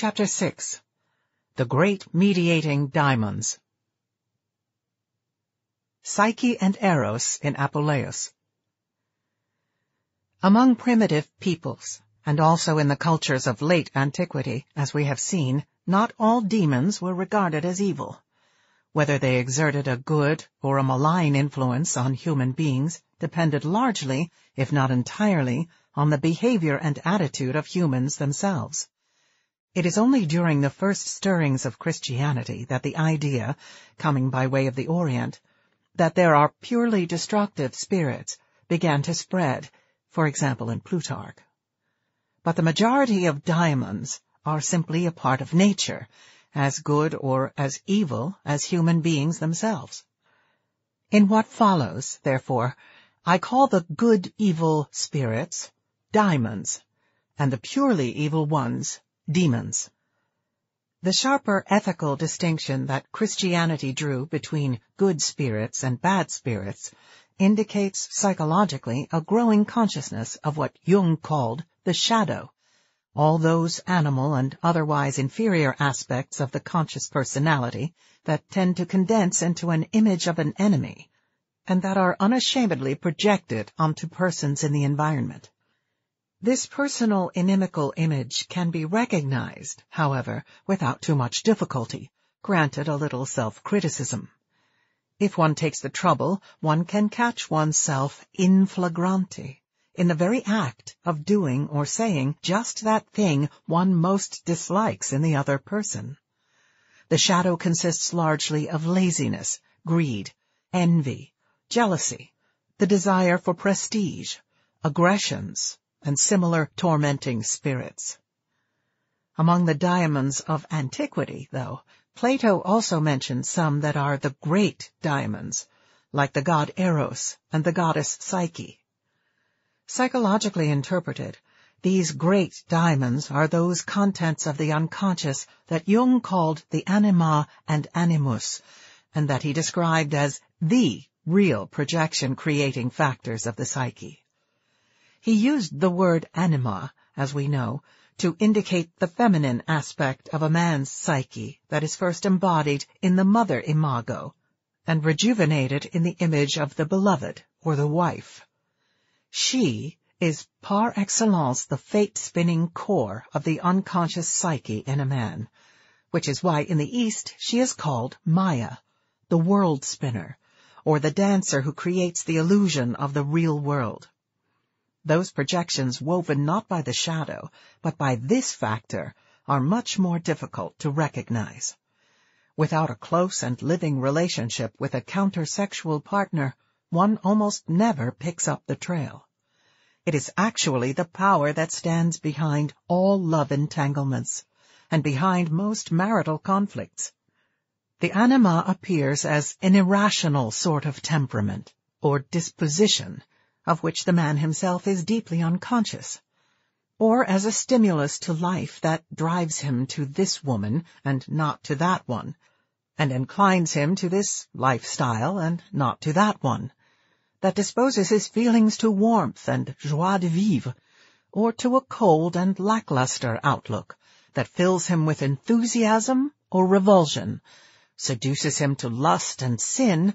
Chapter 6 The Great Mediating Diamonds Psyche and Eros in Apuleius Among primitive peoples, and also in the cultures of late antiquity, as we have seen, not all demons were regarded as evil. Whether they exerted a good or a malign influence on human beings depended largely, if not entirely, on the behavior and attitude of humans themselves. It is only during the first stirrings of Christianity that the idea, coming by way of the Orient, that there are purely destructive spirits began to spread, for example in Plutarch. But the majority of diamonds are simply a part of nature, as good or as evil as human beings themselves. In what follows, therefore, I call the good evil spirits diamonds, and the purely evil ones demons. The sharper ethical distinction that Christianity drew between good spirits and bad spirits indicates psychologically a growing consciousness of what Jung called the shadow, all those animal and otherwise inferior aspects of the conscious personality that tend to condense into an image of an enemy and that are unashamedly projected onto persons in the environment. This personal inimical image can be recognized, however, without too much difficulty, granted a little self-criticism. If one takes the trouble, one can catch oneself in flagrante, in the very act of doing or saying just that thing one most dislikes in the other person. The shadow consists largely of laziness, greed, envy, jealousy, the desire for prestige, aggressions, and similar tormenting spirits. Among the diamonds of antiquity, though, Plato also mentions some that are the great diamonds, like the god Eros and the goddess Psyche. Psychologically interpreted, these great diamonds are those contents of the unconscious that Jung called the anima and animus, and that he described as the real projection creating factors of the psyche. He used the word anima, as we know, to indicate the feminine aspect of a man's psyche that is first embodied in the mother imago and rejuvenated in the image of the beloved or the wife. She is par excellence the fate-spinning core of the unconscious psyche in a man, which is why in the East she is called Maya, the world spinner, or the dancer who creates the illusion of the real world. Those projections woven not by the shadow, but by this factor, are much more difficult to recognize. Without a close and living relationship with a countersexual partner, one almost never picks up the trail. It is actually the power that stands behind all love entanglements and behind most marital conflicts. The anima appears as an irrational sort of temperament or disposition of which the man himself is deeply unconscious, or as a stimulus to life that drives him to this woman and not to that one, and inclines him to this lifestyle and not to that one, that disposes his feelings to warmth and joie de vivre, or to a cold and lackluster outlook that fills him with enthusiasm or revulsion, seduces him to lust and sin,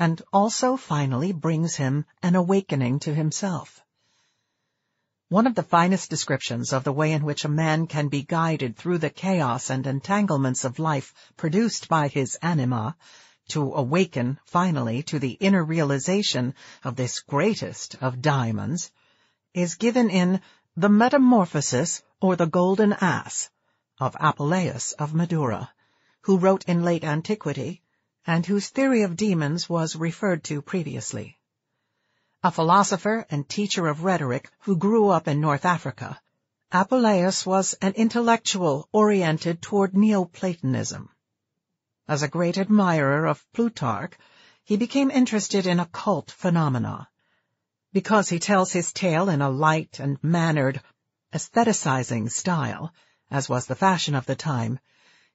and also finally brings him an awakening to himself. One of the finest descriptions of the way in which a man can be guided through the chaos and entanglements of life produced by his anima to awaken finally to the inner realization of this greatest of diamonds is given in The Metamorphosis or the Golden Ass of Apuleius of Madura, who wrote in late antiquity and whose theory of demons was referred to previously. A philosopher and teacher of rhetoric who grew up in North Africa, Apuleius was an intellectual oriented toward Neoplatonism. As a great admirer of Plutarch, he became interested in occult phenomena. Because he tells his tale in a light and mannered, aestheticizing style, as was the fashion of the time,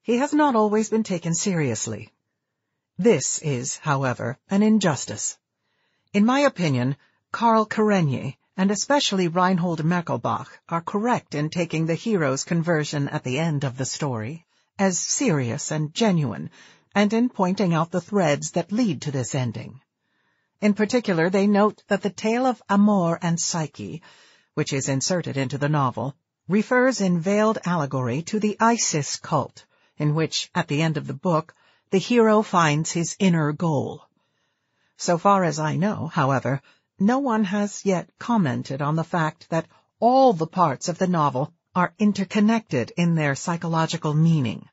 he has not always been taken seriously. This is, however, an injustice. In my opinion, Karl Kerenyi, and especially Reinhold Merkelbach, are correct in taking the hero's conversion at the end of the story as serious and genuine, and in pointing out the threads that lead to this ending. In particular, they note that the tale of Amor and Psyche, which is inserted into the novel, refers in veiled allegory to the Isis cult, in which, at the end of the book, the hero finds his inner goal. So far as I know, however, no one has yet commented on the fact that all the parts of the novel are interconnected in their psychological meaning,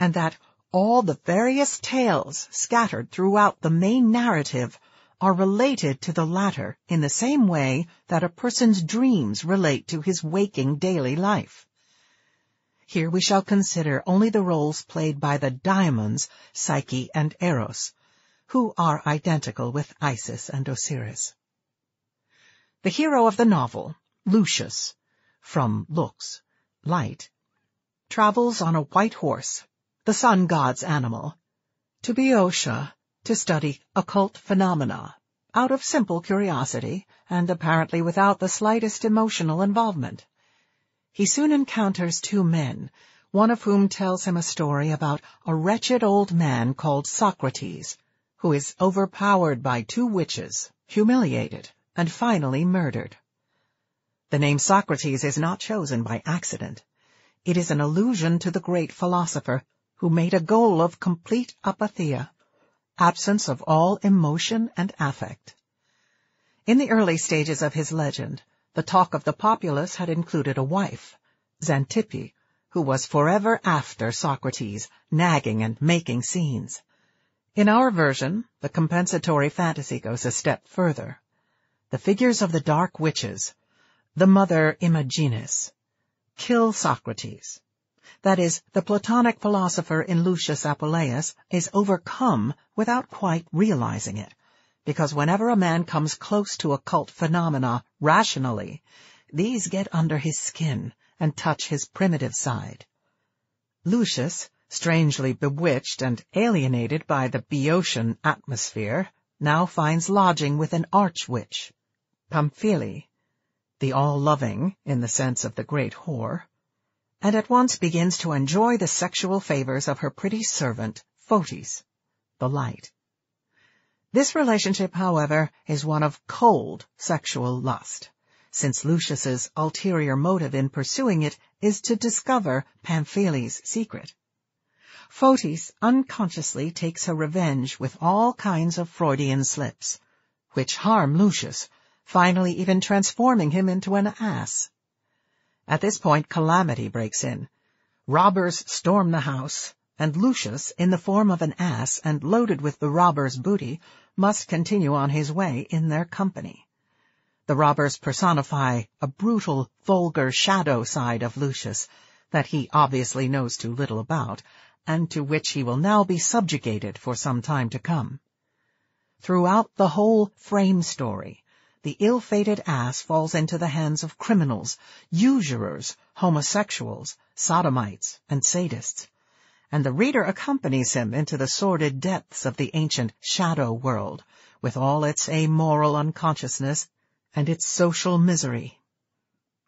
and that all the various tales scattered throughout the main narrative are related to the latter in the same way that a person's dreams relate to his waking daily life. Here we shall consider only the roles played by the diamonds, Psyche and Eros, who are identical with Isis and Osiris. The hero of the novel, Lucius, from looks, light, travels on a white horse, the sun god's animal, to Boeotia to study occult phenomena, out of simple curiosity and apparently without the slightest emotional involvement. He soon encounters two men, one of whom tells him a story about a wretched old man called Socrates, who is overpowered by two witches, humiliated, and finally murdered. The name Socrates is not chosen by accident. It is an allusion to the great philosopher who made a goal of complete apatheia, absence of all emotion and affect. In the early stages of his legend, the talk of the populace had included a wife, Xantippe, who was forever after Socrates, nagging and making scenes. In our version, the compensatory fantasy goes a step further. The figures of the dark witches, the mother Imagines, kill Socrates. That is, the Platonic philosopher in Lucius Apuleius is overcome without quite realizing it because whenever a man comes close to occult phenomena rationally, these get under his skin and touch his primitive side. Lucius, strangely bewitched and alienated by the Boeotian atmosphere, now finds lodging with an arch-witch, Pamphili, the all-loving in the sense of the great whore, and at once begins to enjoy the sexual favors of her pretty servant, Fotis, the light. This relationship, however, is one of cold sexual lust, since Lucius's ulterior motive in pursuing it is to discover Pamphile's secret. Fotis unconsciously takes her revenge with all kinds of Freudian slips, which harm Lucius, finally even transforming him into an ass. At this point, calamity breaks in. Robbers storm the house, and Lucius, in the form of an ass and loaded with the robber's booty, must continue on his way in their company. The robbers personify a brutal, vulgar shadow side of Lucius that he obviously knows too little about, and to which he will now be subjugated for some time to come. Throughout the whole frame story, the ill-fated ass falls into the hands of criminals, usurers, homosexuals, sodomites, and sadists and the reader accompanies him into the sordid depths of the ancient shadow world, with all its amoral unconsciousness and its social misery.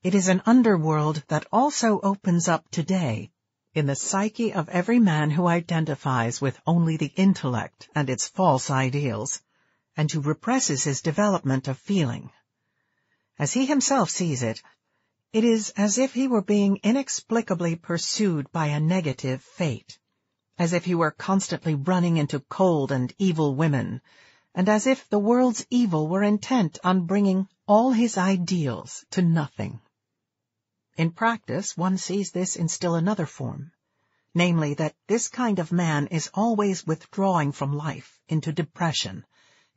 It is an underworld that also opens up today in the psyche of every man who identifies with only the intellect and its false ideals, and who represses his development of feeling. As he himself sees it, it is as if he were being inexplicably pursued by a negative fate, as if he were constantly running into cold and evil women, and as if the world's evil were intent on bringing all his ideals to nothing. In practice, one sees this in still another form, namely that this kind of man is always withdrawing from life into depression,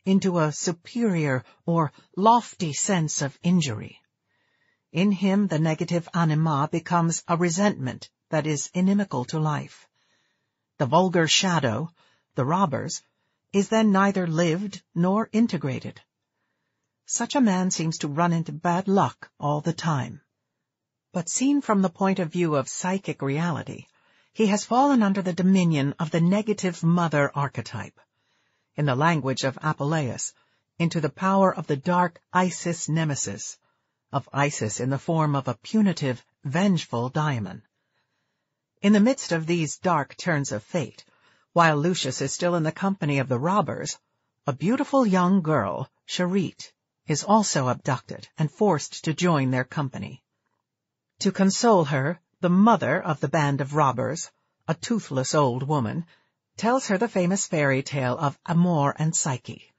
into a superior or lofty sense of injury. In him the negative anima becomes a resentment that is inimical to life. The vulgar shadow, the robbers, is then neither lived nor integrated. Such a man seems to run into bad luck all the time. But seen from the point of view of psychic reality, he has fallen under the dominion of the negative mother archetype. In the language of Apuleius, into the power of the dark Isis nemesis, of Isis in the form of a punitive, vengeful diamond. In the midst of these dark turns of fate, while Lucius is still in the company of the robbers, a beautiful young girl, Sharit, is also abducted and forced to join their company. To console her, the mother of the band of robbers, a toothless old woman, tells her the famous fairy tale of Amor and Psyche.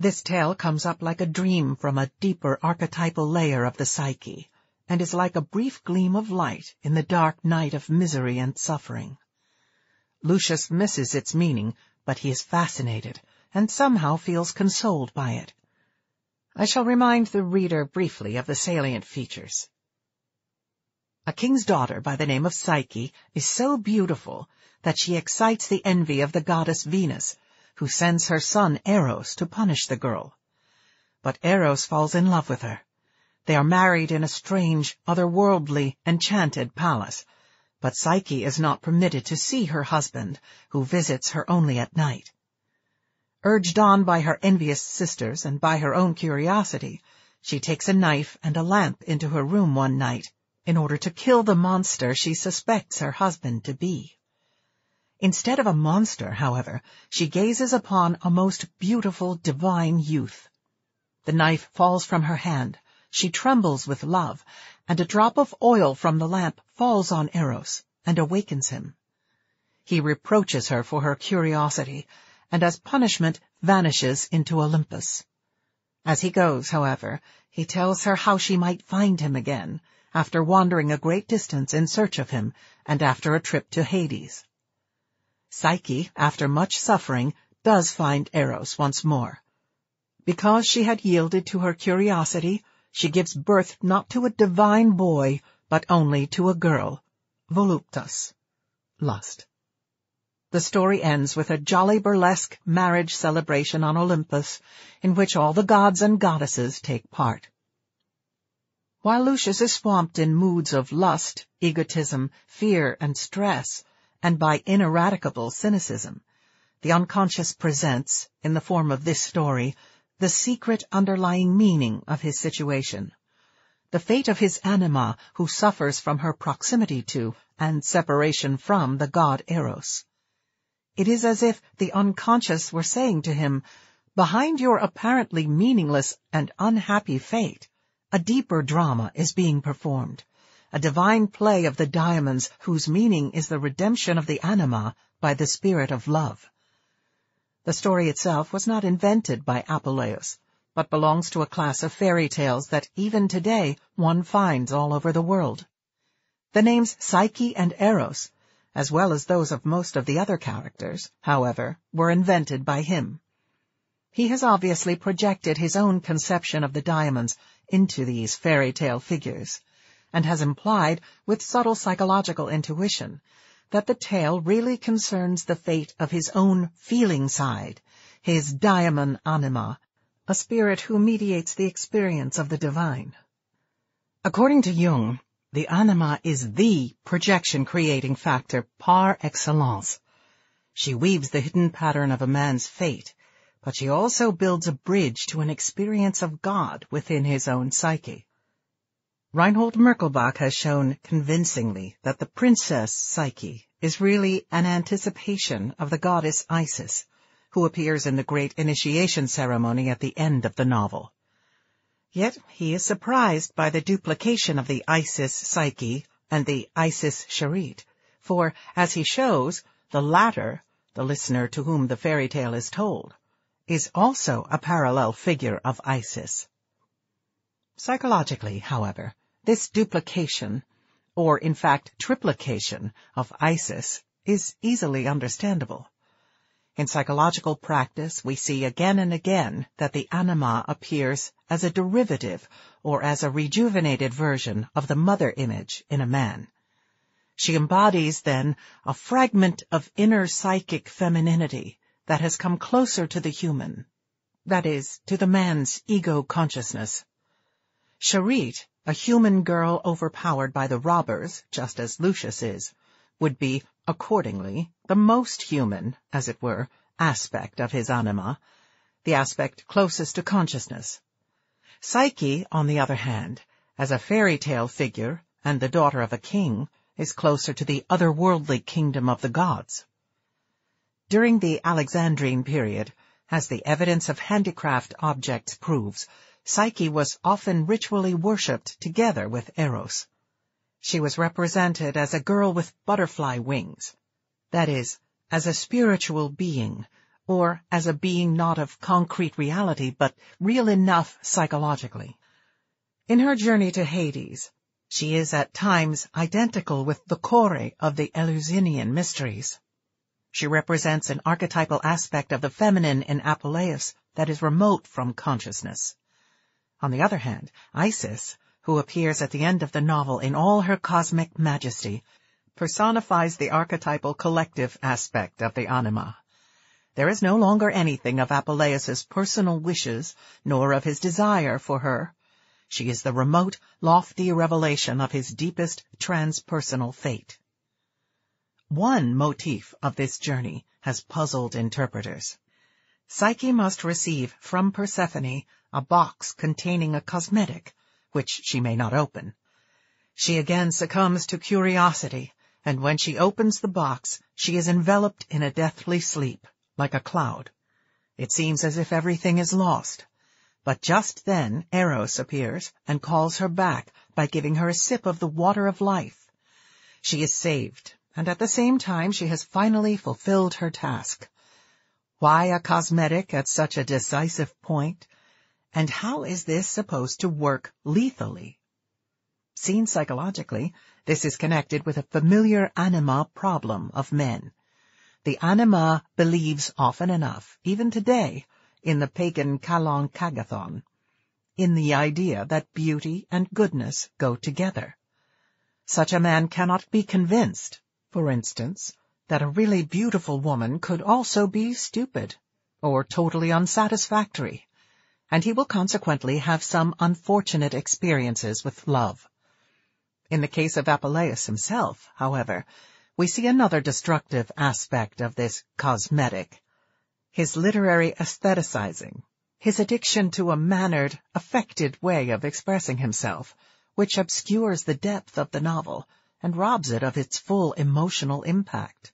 This tale comes up like a dream from a deeper archetypal layer of the psyche, and is like a brief gleam of light in the dark night of misery and suffering. Lucius misses its meaning, but he is fascinated, and somehow feels consoled by it. I shall remind the reader briefly of the salient features. A king's daughter by the name of Psyche is so beautiful that she excites the envy of the goddess Venus, who sends her son Eros to punish the girl. But Eros falls in love with her. They are married in a strange, otherworldly, enchanted palace, but Psyche is not permitted to see her husband, who visits her only at night. Urged on by her envious sisters and by her own curiosity, she takes a knife and a lamp into her room one night in order to kill the monster she suspects her husband to be. Instead of a monster, however, she gazes upon a most beautiful, divine youth. The knife falls from her hand. She trembles with love, and a drop of oil from the lamp falls on Eros and awakens him. He reproaches her for her curiosity, and as punishment vanishes into Olympus. As he goes, however, he tells her how she might find him again, after wandering a great distance in search of him, and after a trip to Hades. Psyche, after much suffering, does find Eros once more. Because she had yielded to her curiosity, she gives birth not to a divine boy, but only to a girl, voluptas, lust. The story ends with a jolly burlesque marriage celebration on Olympus, in which all the gods and goddesses take part. While Lucius is swamped in moods of lust, egotism, fear, and stress, and by ineradicable cynicism. The unconscious presents, in the form of this story, the secret underlying meaning of his situation. The fate of his anima, who suffers from her proximity to and separation from the god Eros. It is as if the unconscious were saying to him, Behind your apparently meaningless and unhappy fate, a deeper drama is being performed a divine play of the diamonds whose meaning is the redemption of the anima by the spirit of love. The story itself was not invented by Apuleius, but belongs to a class of fairy tales that even today one finds all over the world. The names Psyche and Eros, as well as those of most of the other characters, however, were invented by him. He has obviously projected his own conception of the diamonds into these fairy tale figures and has implied, with subtle psychological intuition, that the tale really concerns the fate of his own feeling side, his daimon anima, a spirit who mediates the experience of the divine. According to Jung, the anima is the projection-creating factor par excellence. She weaves the hidden pattern of a man's fate, but she also builds a bridge to an experience of God within his own psyche. Reinhold Merkelbach has shown convincingly that the princess Psyche is really an anticipation of the goddess Isis, who appears in the great initiation ceremony at the end of the novel. Yet he is surprised by the duplication of the Isis Psyche and the Isis Sharit, for, as he shows, the latter, the listener to whom the fairy tale is told, is also a parallel figure of Isis. Psychologically, however, this duplication, or in fact triplication, of ISIS is easily understandable. In psychological practice, we see again and again that the anima appears as a derivative or as a rejuvenated version of the mother image in a man. She embodies, then, a fragment of inner psychic femininity that has come closer to the human, that is, to the man's ego consciousness. Sharit a human girl overpowered by the robbers, just as Lucius is, would be, accordingly, the most human, as it were, aspect of his anima, the aspect closest to consciousness. Psyche, on the other hand, as a fairy tale figure and the daughter of a king, is closer to the otherworldly kingdom of the gods. During the Alexandrine period, as the evidence of handicraft objects proves, Psyche was often ritually worshipped together with Eros. She was represented as a girl with butterfly wings, that is, as a spiritual being, or as a being not of concrete reality but real enough psychologically. In her journey to Hades, she is at times identical with the Kore of the Eleusinian mysteries. She represents an archetypal aspect of the feminine in Apuleius that is remote from consciousness. On the other hand, Isis, who appears at the end of the novel in all her cosmic majesty, personifies the archetypal collective aspect of the anima. There is no longer anything of Apuleius's personal wishes, nor of his desire for her. She is the remote, lofty revelation of his deepest transpersonal fate. One motif of this journey has puzzled interpreters. Psyche must receive from Persephone a box containing a cosmetic, which she may not open. She again succumbs to curiosity, and when she opens the box, she is enveloped in a deathly sleep, like a cloud. It seems as if everything is lost. But just then Eros appears and calls her back by giving her a sip of the water of life. She is saved, and at the same time she has finally fulfilled her task. Why a cosmetic at such a decisive point? And how is this supposed to work lethally? Seen psychologically, this is connected with a familiar anima problem of men. The anima believes often enough, even today, in the pagan Kalon Kagathon, in the idea that beauty and goodness go together. Such a man cannot be convinced, for instance, that a really beautiful woman could also be stupid or totally unsatisfactory and he will consequently have some unfortunate experiences with love. In the case of Apuleius himself, however, we see another destructive aspect of this cosmetic. His literary aestheticizing, his addiction to a mannered, affected way of expressing himself, which obscures the depth of the novel and robs it of its full emotional impact.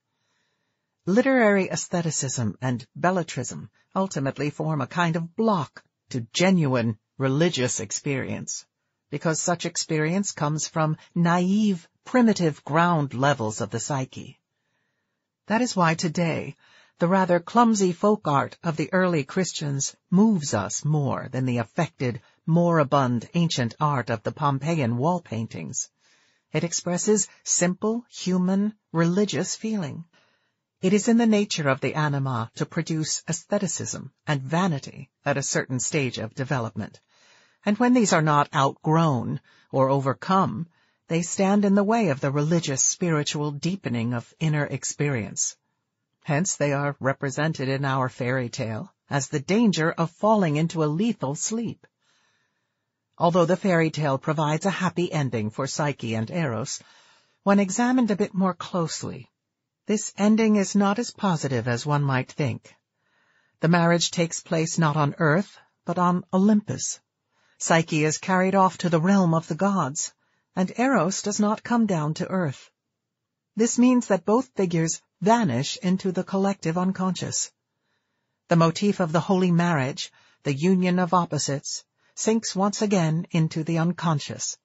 Literary aestheticism and belletrism ultimately form a kind of block to genuine religious experience, because such experience comes from naive, primitive ground levels of the psyche. That is why today, the rather clumsy folk art of the early Christians moves us more than the affected, moribund ancient art of the Pompeian wall paintings. It expresses simple, human, religious feeling, it is in the nature of the anima to produce aestheticism and vanity at a certain stage of development. And when these are not outgrown or overcome, they stand in the way of the religious spiritual deepening of inner experience. Hence they are represented in our fairy tale as the danger of falling into a lethal sleep. Although the fairy tale provides a happy ending for Psyche and Eros, when examined a bit more closely, this ending is not as positive as one might think. The marriage takes place not on Earth, but on Olympus. Psyche is carried off to the realm of the gods, and Eros does not come down to Earth. This means that both figures vanish into the collective unconscious. The motif of the holy marriage, the union of opposites, sinks once again into the unconscious.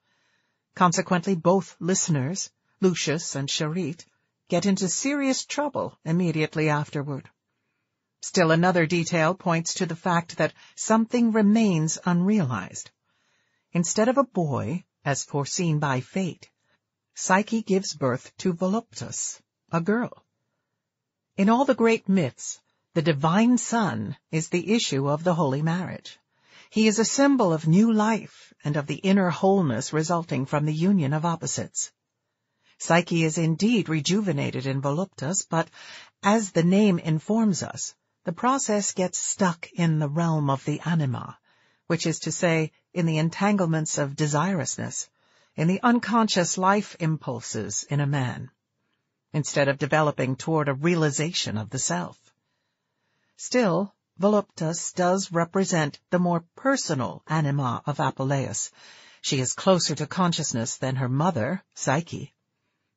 Consequently, both listeners, Lucius and Charite, get into serious trouble immediately afterward. Still another detail points to the fact that something remains unrealized. Instead of a boy, as foreseen by fate, Psyche gives birth to Voluptus, a girl. In all the great myths, the divine son is the issue of the holy marriage. He is a symbol of new life and of the inner wholeness resulting from the union of opposites. Psyche is indeed rejuvenated in Voluptas, but as the name informs us, the process gets stuck in the realm of the anima, which is to say, in the entanglements of desirousness, in the unconscious life impulses in a man, instead of developing toward a realization of the self. Still, Voluptas does represent the more personal anima of Apuleius. She is closer to consciousness than her mother, Psyche,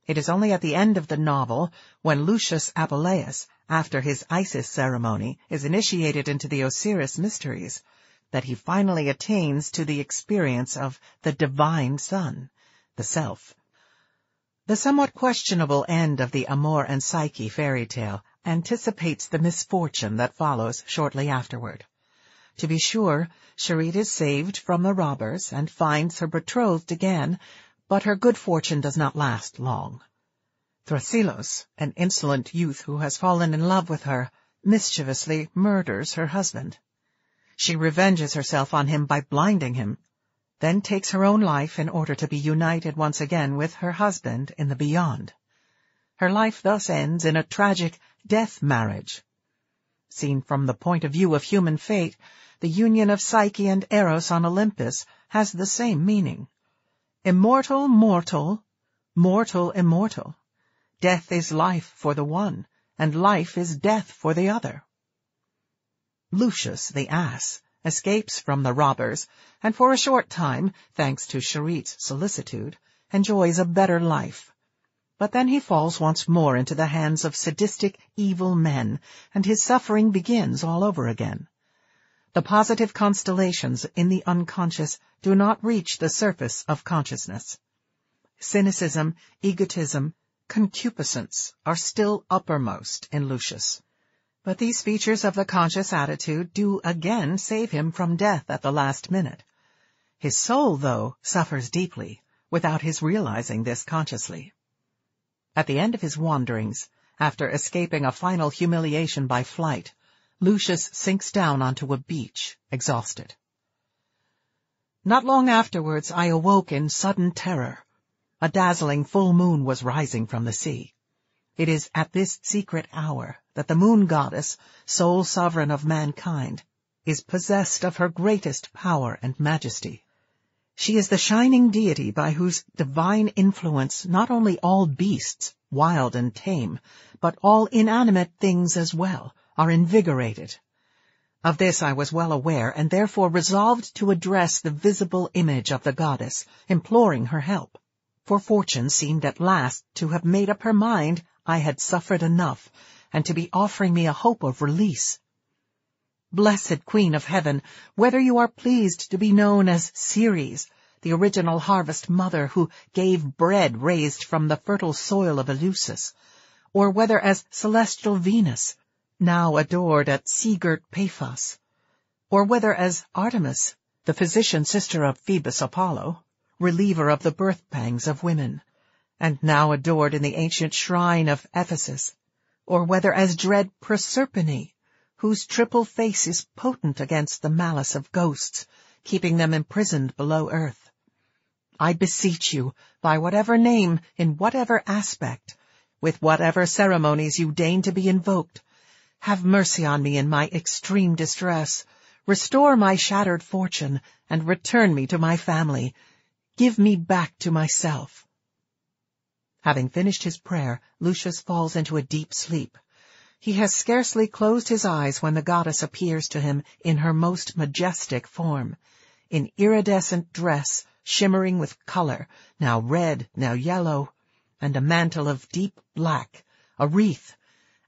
it is only at the end of the novel when Lucius Apuleius, after his Isis ceremony, is initiated into the Osiris mysteries that he finally attains to the experience of the divine sun, the self. The somewhat questionable end of the Amor and Psyche fairy tale anticipates the misfortune that follows shortly afterward. To be sure, Charite is saved from the robbers and finds her betrothed again but her good fortune does not last long. Thrasylos, an insolent youth who has fallen in love with her, mischievously murders her husband. She revenges herself on him by blinding him, then takes her own life in order to be united once again with her husband in the beyond. Her life thus ends in a tragic death marriage. Seen from the point of view of human fate, the union of Psyche and Eros on Olympus has the same meaning. Immortal, mortal, mortal, immortal. Death is life for the one, and life is death for the other. Lucius the ass escapes from the robbers, and for a short time, thanks to Charite's solicitude, enjoys a better life. But then he falls once more into the hands of sadistic, evil men, and his suffering begins all over again. The positive constellations in the unconscious do not reach the surface of consciousness. Cynicism, egotism, concupiscence are still uppermost in Lucius. But these features of the conscious attitude do again save him from death at the last minute. His soul, though, suffers deeply, without his realizing this consciously. At the end of his wanderings, after escaping a final humiliation by flight, Lucius sinks down onto a beach, exhausted. Not long afterwards, I awoke in sudden terror. A dazzling full moon was rising from the sea. It is at this secret hour that the moon goddess, sole sovereign of mankind, is possessed of her greatest power and majesty. She is the shining deity by whose divine influence not only all beasts, wild and tame, but all inanimate things as well, are invigorated. Of this I was well aware, and therefore resolved to address the visible image of the goddess, imploring her help. For fortune seemed at last to have made up her mind I had suffered enough, and to be offering me a hope of release. Blessed Queen of Heaven, whether you are pleased to be known as Ceres, the original harvest mother who gave bread raised from the fertile soil of Eleusis, or whether as celestial Venus, now adored at Seagirt Paphos, or whether as Artemis, the physician sister of Phoebus Apollo, reliever of the birth pangs of women, and now adored in the ancient shrine of Ephesus, or whether as dread Proserpine, whose triple face is potent against the malice of ghosts, keeping them imprisoned below earth. I beseech you, by whatever name, in whatever aspect, with whatever ceremonies you deign to be invoked, have mercy on me in my extreme distress. Restore my shattered fortune and return me to my family. Give me back to myself. Having finished his prayer, Lucius falls into a deep sleep. He has scarcely closed his eyes when the goddess appears to him in her most majestic form, in iridescent dress shimmering with color, now red, now yellow, and a mantle of deep black, a wreath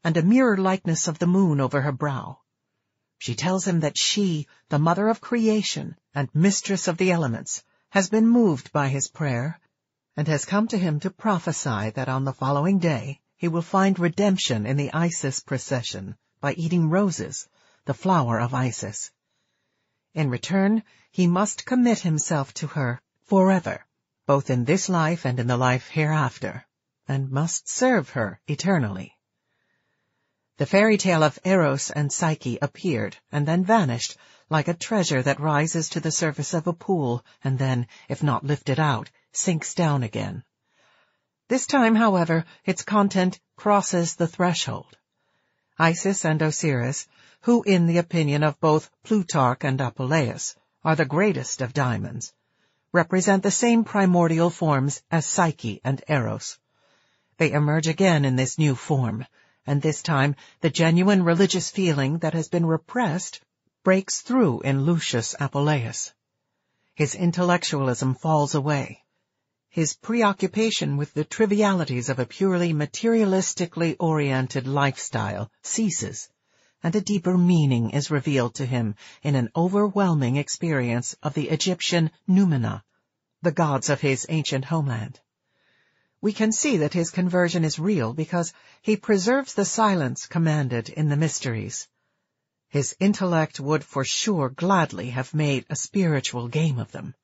and a mirror likeness of the moon over her brow. She tells him that she, the mother of creation and mistress of the elements, has been moved by his prayer, and has come to him to prophesy that on the following day he will find redemption in the Isis procession by eating roses, the flower of Isis. In return, he must commit himself to her forever, both in this life and in the life hereafter, and must serve her eternally. The fairy tale of Eros and Psyche appeared and then vanished, like a treasure that rises to the surface of a pool and then, if not lifted out, sinks down again. This time, however, its content crosses the threshold. Isis and Osiris, who in the opinion of both Plutarch and Apuleius are the greatest of diamonds, represent the same primordial forms as Psyche and Eros. They emerge again in this new form, and this time the genuine religious feeling that has been repressed breaks through in Lucius Apuleius. His intellectualism falls away. His preoccupation with the trivialities of a purely materialistically oriented lifestyle ceases, and a deeper meaning is revealed to him in an overwhelming experience of the Egyptian numina, the gods of his ancient homeland we can see that his conversion is real because he preserves the silence commanded in the mysteries. His intellect would for sure gladly have made a spiritual game of them.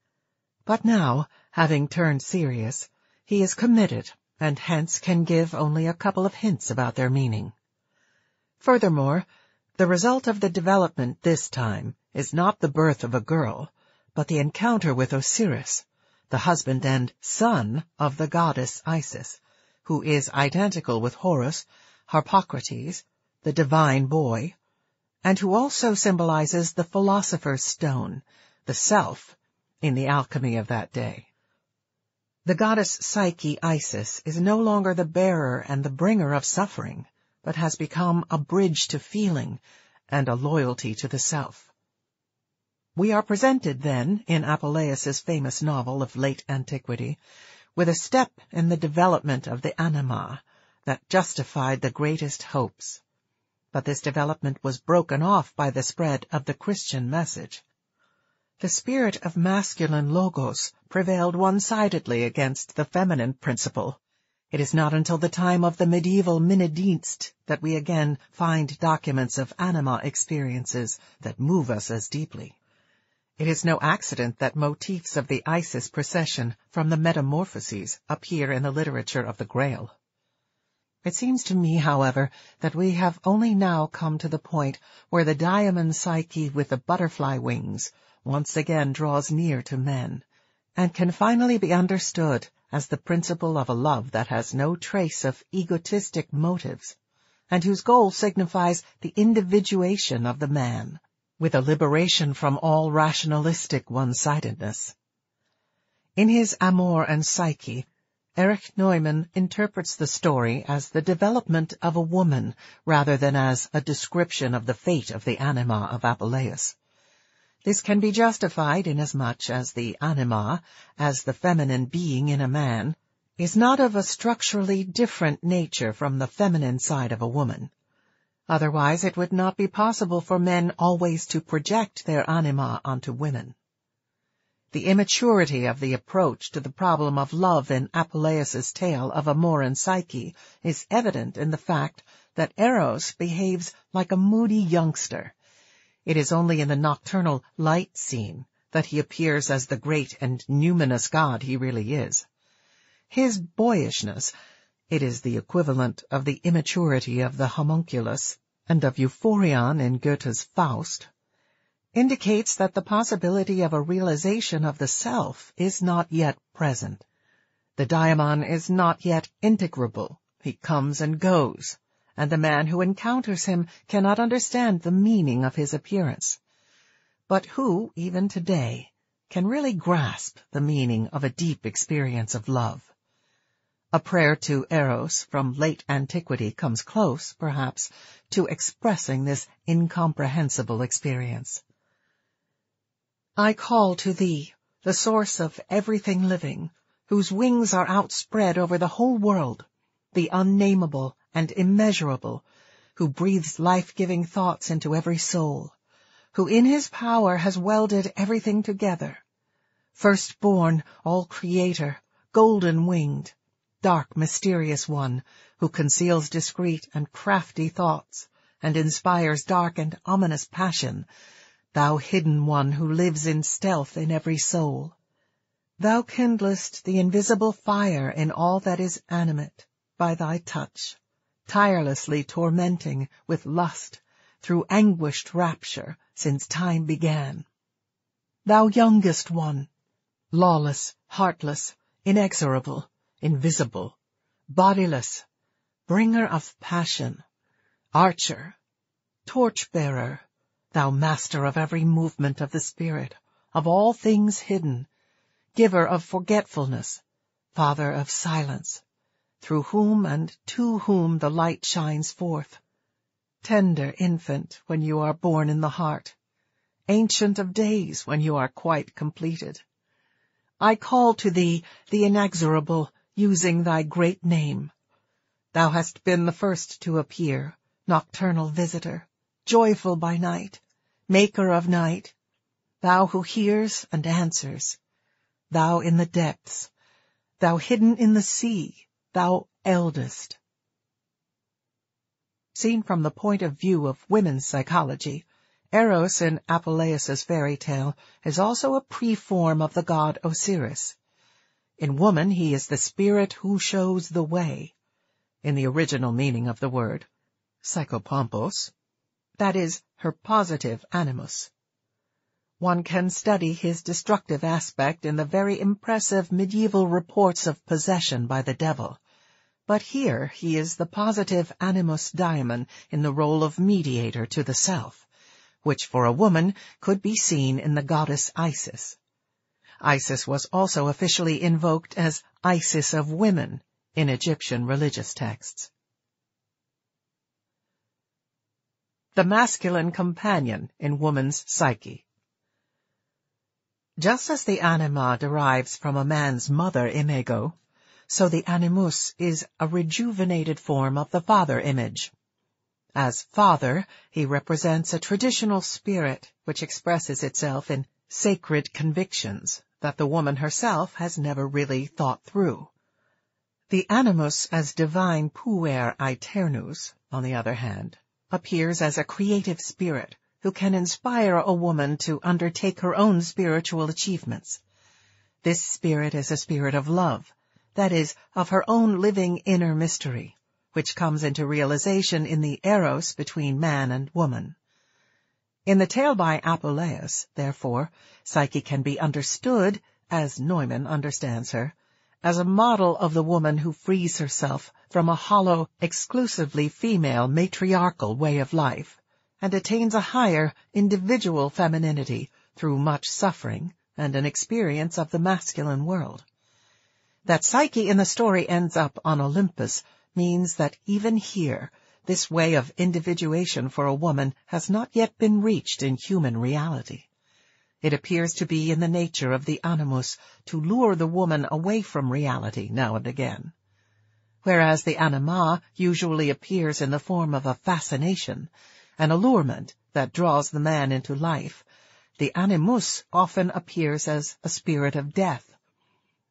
But now, having turned serious, he is committed and hence can give only a couple of hints about their meaning. Furthermore, the result of the development this time is not the birth of a girl, but the encounter with Osiris, the husband and son of the goddess Isis, who is identical with Horus, Harpocrates, the divine boy, and who also symbolizes the philosopher's stone, the self, in the alchemy of that day. The goddess Psyche Isis is no longer the bearer and the bringer of suffering, but has become a bridge to feeling and a loyalty to the self. We are presented, then, in Apuleius's famous novel of late antiquity, with a step in the development of the anima that justified the greatest hopes. But this development was broken off by the spread of the Christian message. The spirit of masculine logos prevailed one-sidedly against the feminine principle. It is not until the time of the medieval Minnedienst that we again find documents of anima experiences that move us as deeply. It is no accident that motifs of the Isis procession from the Metamorphoses appear in the literature of the Grail. It seems to me, however, that we have only now come to the point where the diamond psyche with the butterfly wings once again draws near to men, and can finally be understood as the principle of a love that has no trace of egotistic motives, and whose goal signifies the individuation of the man with a liberation from all rationalistic one-sidedness. In his Amor and Psyche, Erich Neumann interprets the story as the development of a woman rather than as a description of the fate of the anima of Apuleius. This can be justified inasmuch as the anima, as the feminine being in a man, is not of a structurally different nature from the feminine side of a woman. Otherwise it would not be possible for men always to project their anima onto women. The immaturity of the approach to the problem of love in Apuleius's tale of Amor and Psyche is evident in the fact that Eros behaves like a moody youngster. It is only in the nocturnal light scene that he appears as the great and numinous god he really is. His boyishness it is the equivalent of the immaturity of the homunculus and of euphorion in Goethe's Faust, indicates that the possibility of a realization of the self is not yet present. The daimon is not yet integrable. He comes and goes, and the man who encounters him cannot understand the meaning of his appearance. But who, even today, can really grasp the meaning of a deep experience of love? A prayer to Eros from late antiquity comes close, perhaps, to expressing this incomprehensible experience. I call to thee, the source of everything living, whose wings are outspread over the whole world, the unnameable and immeasurable, who breathes life-giving thoughts into every soul, who in his power has welded everything together, firstborn, all-creator, golden-winged, dark, mysterious one, who conceals discreet and crafty thoughts, and inspires dark and ominous passion, thou hidden one who lives in stealth in every soul. Thou kindlest the invisible fire in all that is animate by thy touch, tirelessly tormenting with lust through anguished rapture since time began. Thou youngest one, lawless, heartless, inexorable, invisible, bodiless, bringer of passion, archer, torch-bearer, thou master of every movement of the Spirit, of all things hidden, giver of forgetfulness, father of silence, through whom and to whom the light shines forth. Tender infant when you are born in the heart, ancient of days when you are quite completed. I call to thee, the inexorable, using thy great name. Thou hast been the first to appear, nocturnal visitor, joyful by night, maker of night, thou who hears and answers, thou in the depths, thou hidden in the sea, thou eldest. Seen from the point of view of women's psychology, Eros in Apuleius's fairy tale is also a preform of the god Osiris. In woman, he is the spirit who shows the way, in the original meaning of the word, psychopompos, that is, her positive animus. One can study his destructive aspect in the very impressive medieval reports of possession by the devil. But here he is the positive animus daemon in the role of mediator to the self, which for a woman could be seen in the goddess Isis. Isis was also officially invoked as Isis of women in Egyptian religious texts. The masculine companion in woman's psyche. Just as the anima derives from a man's mother imago, so the animus is a rejuvenated form of the father image. As father, he represents a traditional spirit which expresses itself in sacred convictions that the woman herself has never really thought through. The animus as divine puer aeternus, on the other hand, appears as a creative spirit who can inspire a woman to undertake her own spiritual achievements. This spirit is a spirit of love, that is, of her own living inner mystery, which comes into realization in the eros between man and woman. In the tale by Apuleius, therefore, Psyche can be understood, as Neumann understands her, as a model of the woman who frees herself from a hollow, exclusively female matriarchal way of life and attains a higher individual femininity through much suffering and an experience of the masculine world. That Psyche in the story ends up on Olympus means that even here this way of individuation for a woman has not yet been reached in human reality. It appears to be in the nature of the animus to lure the woman away from reality now and again. Whereas the anima usually appears in the form of a fascination, an allurement that draws the man into life, the animus often appears as a spirit of death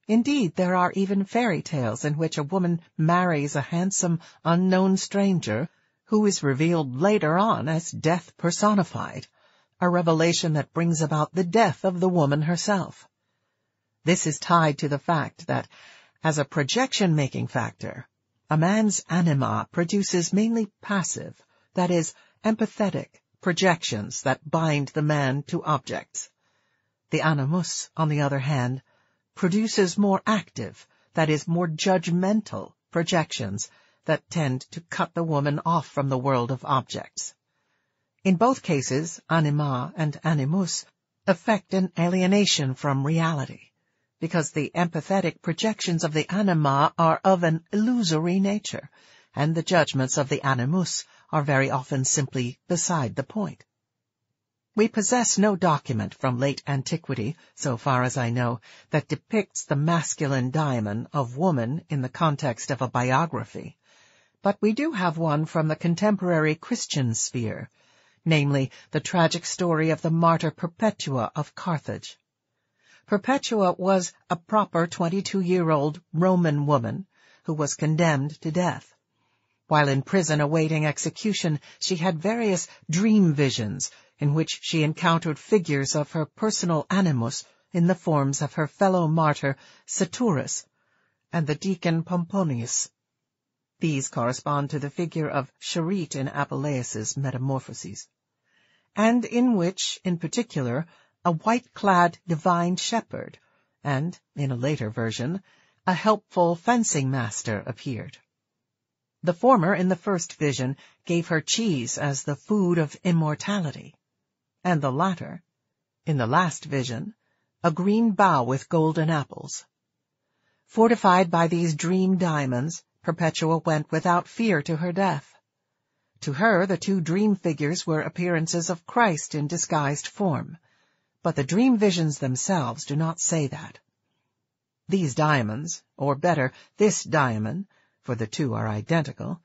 Indeed, there are even fairy tales in which a woman marries a handsome, unknown stranger who is revealed later on as death personified, a revelation that brings about the death of the woman herself. This is tied to the fact that, as a projection-making factor, a man's anima produces mainly passive, that is, empathetic, projections that bind the man to objects. The animus, on the other hand, produces more active, that is more judgmental projections that tend to cut the woman off from the world of objects. In both cases, anima and animus affect an alienation from reality, because the empathetic projections of the anima are of an illusory nature, and the judgments of the animus are very often simply beside the point. We possess no document from late antiquity, so far as I know, that depicts the masculine daimon of woman in the context of a biography. But we do have one from the contemporary Christian sphere, namely the tragic story of the martyr Perpetua of Carthage. Perpetua was a proper 22-year-old Roman woman who was condemned to death. While in prison awaiting execution, she had various dream visions in which she encountered figures of her personal animus in the forms of her fellow martyr Saturus and the deacon Pomponius. These correspond to the figure of Charite in Apuleius's Metamorphoses, and in which, in particular, a white-clad divine shepherd, and, in a later version, a helpful fencing master appeared. The former in the first vision gave her cheese as the food of immortality and the latter, in the last vision, a green bough with golden apples. Fortified by these dream diamonds, Perpetua went without fear to her death. To her, the two dream figures were appearances of Christ in disguised form, but the dream visions themselves do not say that. These diamonds, or better, this diamond, for the two are identical,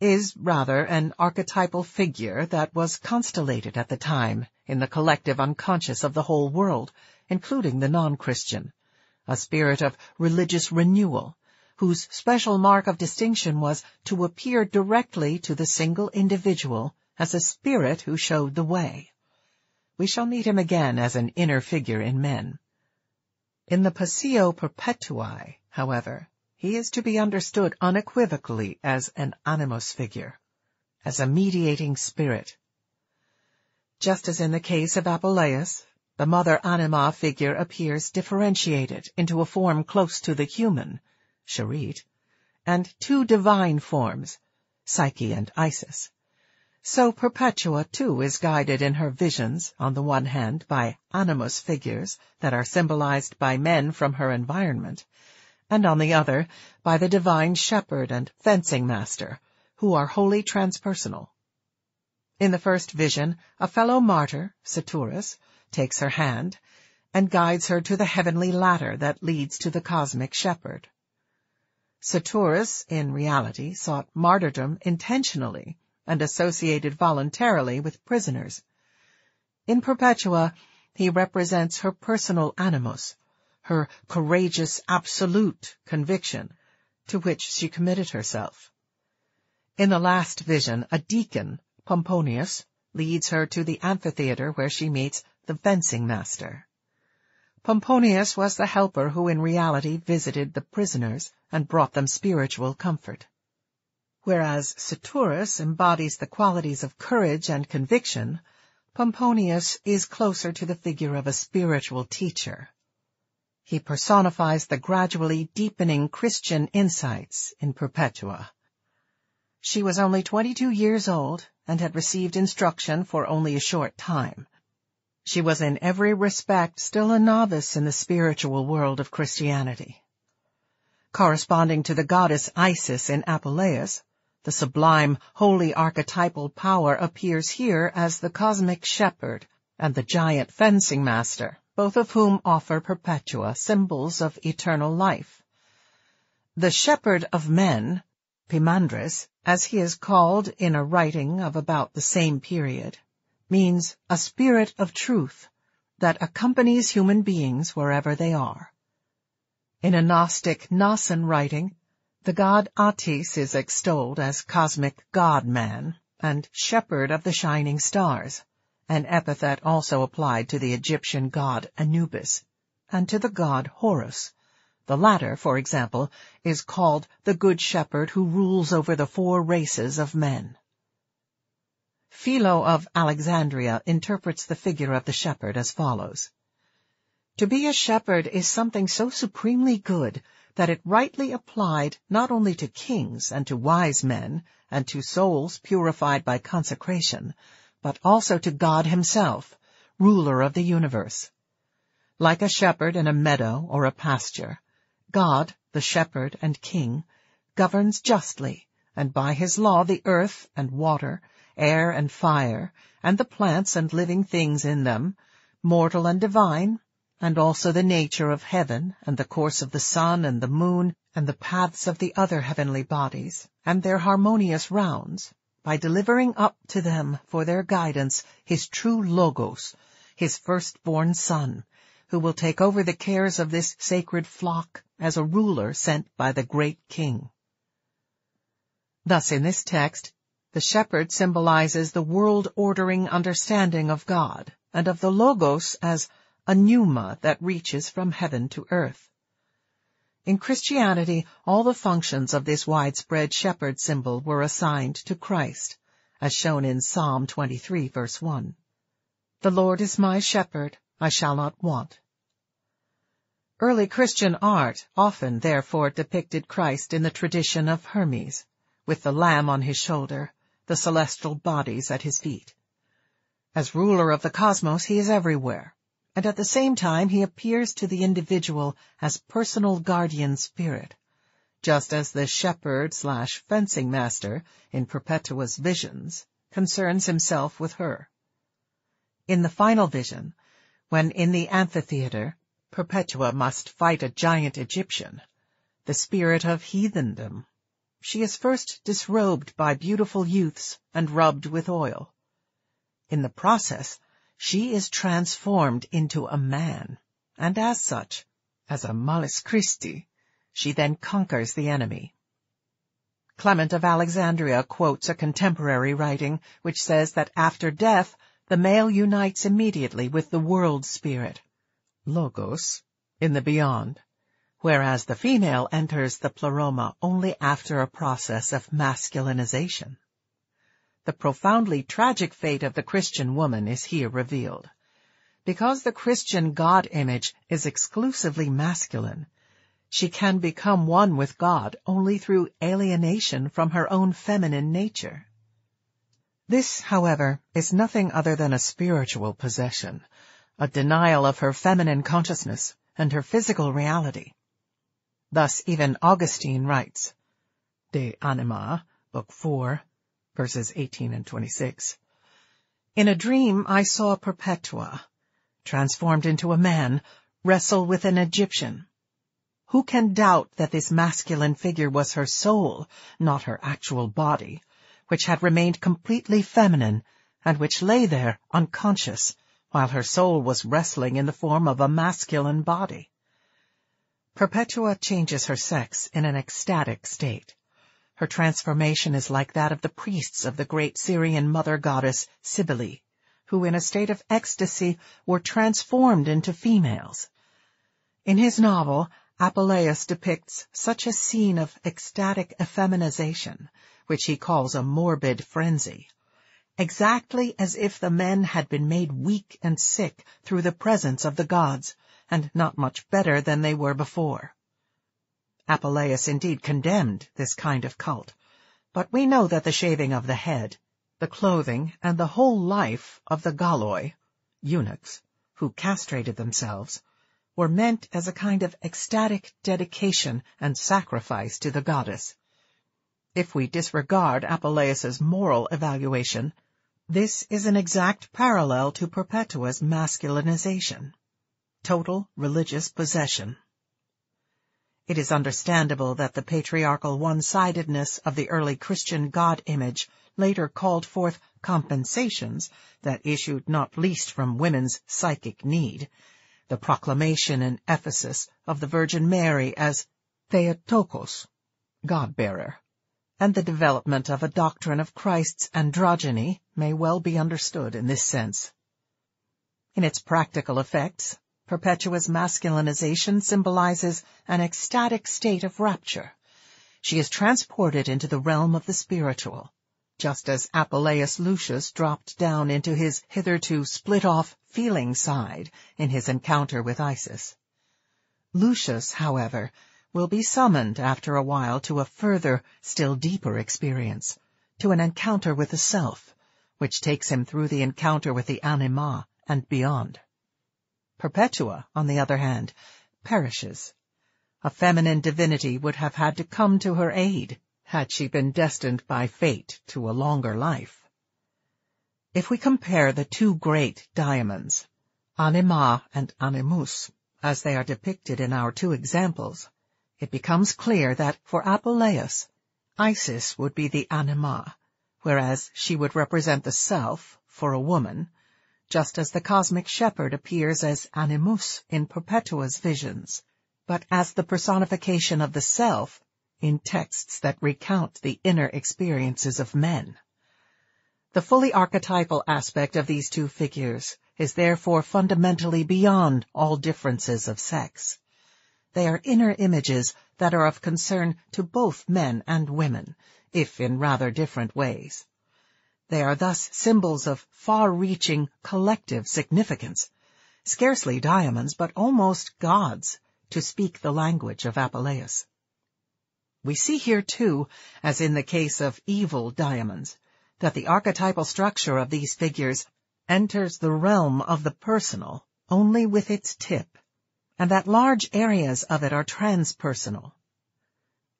is rather an archetypal figure that was constellated at the time in the collective unconscious of the whole world, including the non-Christian, a spirit of religious renewal, whose special mark of distinction was to appear directly to the single individual as a spirit who showed the way. We shall meet him again as an inner figure in men. In the Passio Perpetui, however, he is to be understood unequivocally as an animus figure, as a mediating spirit. Just as in the case of Apuleius, the mother anima figure appears differentiated into a form close to the human, Sharit, and two divine forms, Psyche and Isis. So Perpetua too is guided in her visions, on the one hand, by animus figures that are symbolized by men from her environment, and on the other by the divine shepherd and fencing master, who are wholly transpersonal. In the first vision, a fellow martyr, Saturus, takes her hand and guides her to the heavenly ladder that leads to the cosmic shepherd. Saturus, in reality, sought martyrdom intentionally and associated voluntarily with prisoners. In Perpetua, he represents her personal animus, her courageous, absolute conviction to which she committed herself. In the last vision, a deacon, Pomponius, leads her to the amphitheater where she meets the fencing master. Pomponius was the helper who in reality visited the prisoners and brought them spiritual comfort. Whereas Saturus embodies the qualities of courage and conviction, Pomponius is closer to the figure of a spiritual teacher, he personifies the gradually deepening Christian insights in Perpetua. She was only 22 years old and had received instruction for only a short time. She was in every respect still a novice in the spiritual world of Christianity. Corresponding to the goddess Isis in Apuleius, the sublime, holy archetypal power appears here as the cosmic shepherd and the giant fencing master both of whom offer Perpetua symbols of eternal life. The shepherd of men, Pimandris, as he is called in a writing of about the same period, means a spirit of truth that accompanies human beings wherever they are. In a Gnostic Gnostian writing, the god Atis is extolled as cosmic god-man and shepherd of the shining stars an epithet also applied to the Egyptian god Anubis, and to the god Horus. The latter, for example, is called the Good Shepherd who rules over the four races of men. Philo of Alexandria interprets the figure of the shepherd as follows. To be a shepherd is something so supremely good that it rightly applied not only to kings and to wise men and to souls purified by consecration, but also to God himself, ruler of the universe. Like a shepherd in a meadow or a pasture, God, the shepherd and king, governs justly, and by his law the earth and water, air and fire, and the plants and living things in them, mortal and divine, and also the nature of heaven, and the course of the sun and the moon, and the paths of the other heavenly bodies, and their harmonious rounds, by delivering up to them for their guidance his true Logos, his firstborn son, who will take over the cares of this sacred flock as a ruler sent by the great king. Thus in this text, the shepherd symbolizes the world-ordering understanding of God and of the Logos as a pneuma that reaches from heaven to earth. In Christianity, all the functions of this widespread shepherd symbol were assigned to Christ, as shown in Psalm 23 verse 1. The Lord is my shepherd, I shall not want. Early Christian art often therefore depicted Christ in the tradition of Hermes, with the lamb on his shoulder, the celestial bodies at his feet. As ruler of the cosmos, he is everywhere, and at the same time he appears to the individual as personal guardian spirit, just as the shepherd slash fencing master in Perpetua's visions concerns himself with her. In the final vision, when in the amphitheater, Perpetua must fight a giant Egyptian, the spirit of heathendom. She is first disrobed by beautiful youths and rubbed with oil. In the process, she is transformed into a man, and as such, as a Malus Christi, she then conquers the enemy. Clement of Alexandria quotes a contemporary writing which says that after death, the male unites immediately with the world spirit, logos, in the beyond, whereas the female enters the pleroma only after a process of masculinization. The profoundly tragic fate of the Christian woman is here revealed. Because the Christian God image is exclusively masculine, she can become one with God only through alienation from her own feminine nature. This, however, is nothing other than a spiritual possession, a denial of her feminine consciousness and her physical reality. Thus even Augustine writes, De Anima, Book 4, verses 18 and 26. In a dream I saw Perpetua, transformed into a man, wrestle with an Egyptian. Who can doubt that this masculine figure was her soul, not her actual body, which had remained completely feminine, and which lay there unconscious, while her soul was wrestling in the form of a masculine body? Perpetua changes her sex in an ecstatic state. Her transformation is like that of the priests of the great Syrian mother goddess Cybele, who in a state of ecstasy were transformed into females. In his novel, Apuleius depicts such a scene of ecstatic effeminization, which he calls a morbid frenzy, exactly as if the men had been made weak and sick through the presence of the gods, and not much better than they were before. Apuleius indeed condemned this kind of cult, but we know that the shaving of the head, the clothing, and the whole life of the Galloi, eunuchs, who castrated themselves, were meant as a kind of ecstatic dedication and sacrifice to the goddess. If we disregard Apuleius's moral evaluation, this is an exact parallel to Perpetua's masculinization. Total religious possession it is understandable that the patriarchal one-sidedness of the early Christian God image later called forth compensations that issued not least from women's psychic need. The proclamation in Ephesus of the Virgin Mary as Theotokos, God-bearer, and the development of a doctrine of Christ's androgyny may well be understood in this sense. In its practical effects, Perpetua's masculinization symbolizes an ecstatic state of rapture. She is transported into the realm of the spiritual, just as Apuleius Lucius dropped down into his hitherto split-off feeling side in his encounter with Isis. Lucius, however, will be summoned after a while to a further, still deeper experience, to an encounter with the self, which takes him through the encounter with the anima and beyond. Perpetua, on the other hand, perishes. A feminine divinity would have had to come to her aid had she been destined by fate to a longer life. If we compare the two great diamonds, anima and animus, as they are depicted in our two examples, it becomes clear that for Apuleius, Isis would be the anima, whereas she would represent the self for a woman just as the cosmic shepherd appears as animus in Perpetua's visions, but as the personification of the self in texts that recount the inner experiences of men. The fully archetypal aspect of these two figures is therefore fundamentally beyond all differences of sex. They are inner images that are of concern to both men and women, if in rather different ways. They are thus symbols of far-reaching collective significance, scarcely diamonds but almost gods to speak the language of Apuleius. We see here too, as in the case of evil diamonds, that the archetypal structure of these figures enters the realm of the personal only with its tip, and that large areas of it are transpersonal,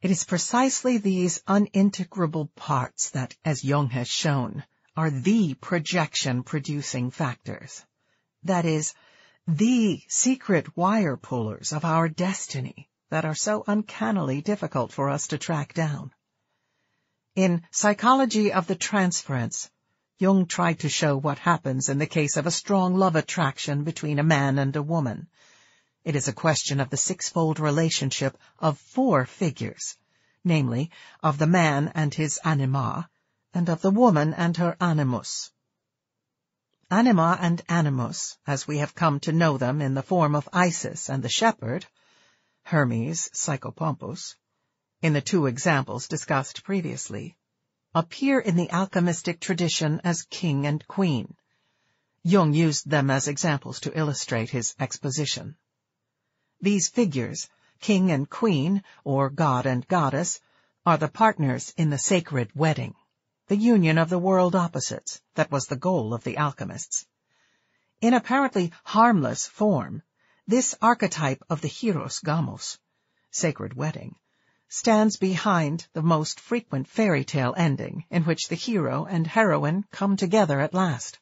it is precisely these unintegrable parts that, as Jung has shown, are the projection-producing factors. That is, the secret wire pullers of our destiny that are so uncannily difficult for us to track down. In Psychology of the Transference, Jung tried to show what happens in the case of a strong love attraction between a man and a woman, it is a question of the sixfold relationship of four figures, namely, of the man and his anima, and of the woman and her animus. Anima and animus, as we have come to know them in the form of Isis and the shepherd, Hermes, Psychopompos, in the two examples discussed previously, appear in the alchemistic tradition as king and queen. Jung used them as examples to illustrate his exposition. These figures, king and queen, or god and goddess, are the partners in the sacred wedding, the union of the world opposites that was the goal of the alchemists. In apparently harmless form, this archetype of the Hieros Gamos, sacred wedding, stands behind the most frequent fairy tale ending in which the hero and heroine come together at last.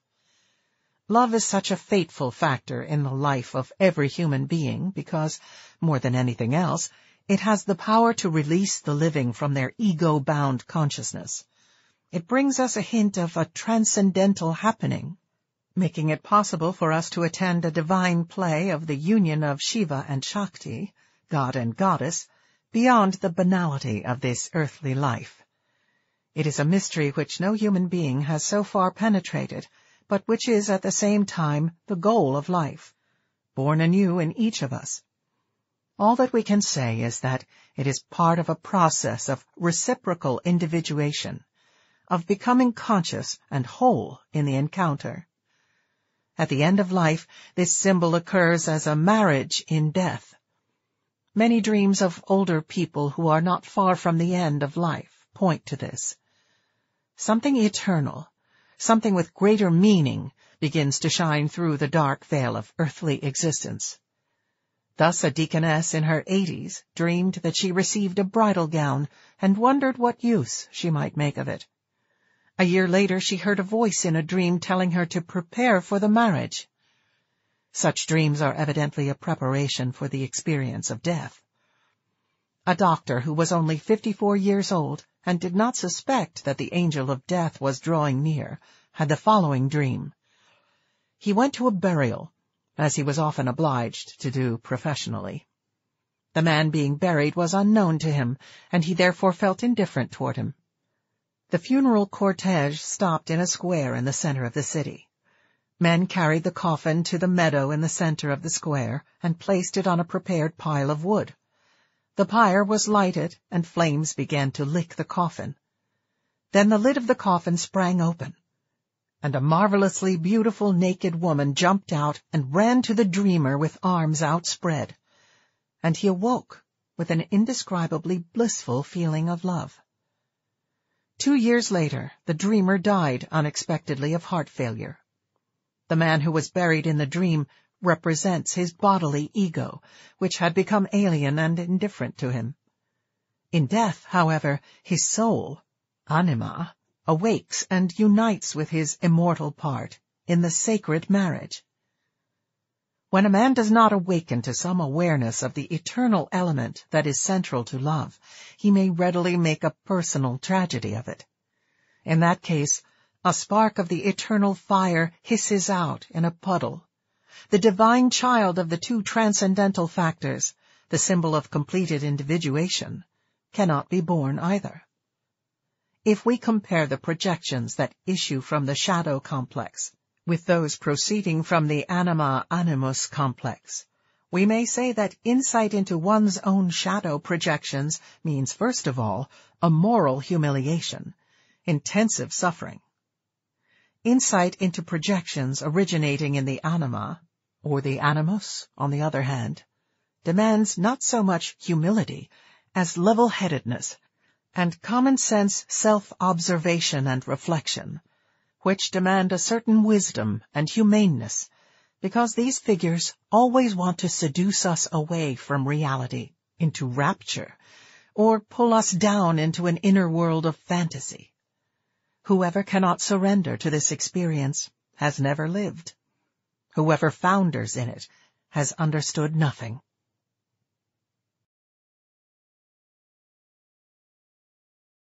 Love is such a fateful factor in the life of every human being because, more than anything else, it has the power to release the living from their ego-bound consciousness. It brings us a hint of a transcendental happening, making it possible for us to attend a divine play of the union of Shiva and Shakti, God and Goddess, beyond the banality of this earthly life. It is a mystery which no human being has so far penetrated but which is at the same time the goal of life, born anew in each of us. All that we can say is that it is part of a process of reciprocal individuation, of becoming conscious and whole in the encounter. At the end of life, this symbol occurs as a marriage in death. Many dreams of older people who are not far from the end of life point to this. Something eternal, something with greater meaning begins to shine through the dark veil of earthly existence. Thus a deaconess in her eighties dreamed that she received a bridal gown and wondered what use she might make of it. A year later she heard a voice in a dream telling her to prepare for the marriage. Such dreams are evidently a preparation for the experience of death. A doctor who was only 54 years old and did not suspect that the angel of death was drawing near, had the following dream. He went to a burial, as he was often obliged to do professionally. The man being buried was unknown to him, and he therefore felt indifferent toward him. The funeral cortege stopped in a square in the center of the city. Men carried the coffin to the meadow in the center of the square and placed it on a prepared pile of wood. The pyre was lighted, and flames began to lick the coffin. Then the lid of the coffin sprang open, and a marvelously beautiful naked woman jumped out and ran to the dreamer with arms outspread. And he awoke with an indescribably blissful feeling of love. Two years later, the dreamer died unexpectedly of heart failure. The man who was buried in the dream represents his bodily ego, which had become alien and indifferent to him. In death, however, his soul, anima, awakes and unites with his immortal part in the sacred marriage. When a man does not awaken to some awareness of the eternal element that is central to love, he may readily make a personal tragedy of it. In that case, a spark of the eternal fire hisses out in a puddle the divine child of the two transcendental factors, the symbol of completed individuation, cannot be born either. If we compare the projections that issue from the shadow complex with those proceeding from the anima-animus complex, we may say that insight into one's own shadow projections means, first of all, a moral humiliation, intensive suffering. Insight into projections originating in the anima or the animus, on the other hand, demands not so much humility as level-headedness and common sense self-observation and reflection, which demand a certain wisdom and humaneness, because these figures always want to seduce us away from reality into rapture, or pull us down into an inner world of fantasy. Whoever cannot surrender to this experience has never lived. Whoever founders in it has understood nothing.